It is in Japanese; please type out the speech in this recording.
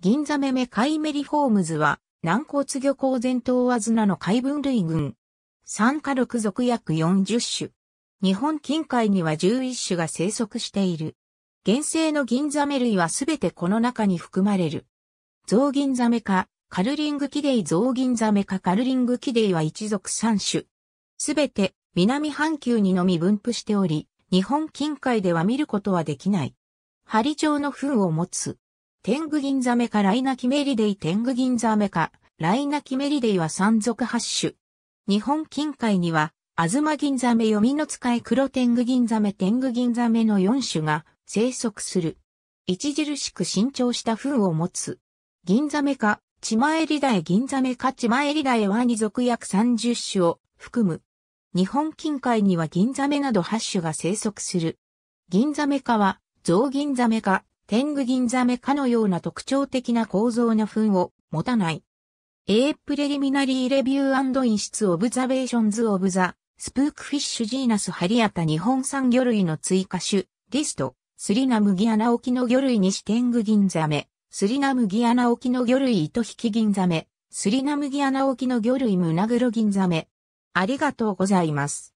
銀ザメメカイメリフォームズは、軟骨魚港前頭アズナの海分類群。酸化力属約40種。日本近海には11種が生息している。原生の銀ザメ類はすべてこの中に含まれる。ゾウ銀ザメ科、カルリングキデイゾウ銀ザメ科カルリングキデイは一族3種。すべて南半球にのみ分布しており、日本近海では見ることはできない。針状の糞を持つ。天狗銀ザメかライナキメリデイ天狗銀ザメかライナキメリデイは山賊八種。日本近海には、アズマ銀ザメ読みの使い黒天狗銀ザメ天狗銀ザメの4種が生息する。著しく慎重した風を持つ。銀ザメか、チマエリダイ銀ザメかチマエリダイは2属約30種を含む。日本近海には銀ザメなど8種が生息する。銀ザメかは、ゾウ銀ザメか、天狗銀ザメかのような特徴的な構造の糞を持たない。A Preliminary Review and Instance Observations of the Spookfish Genus ハリアタ日本産魚類の追加種、リスト、スリナムギアナ沖の魚類西天狗銀ザメ、スリナムギアナ沖の魚類糸引き銀ザメ、スリナムギアナ沖の魚類ムナグロ銀ザメ。ありがとうございます。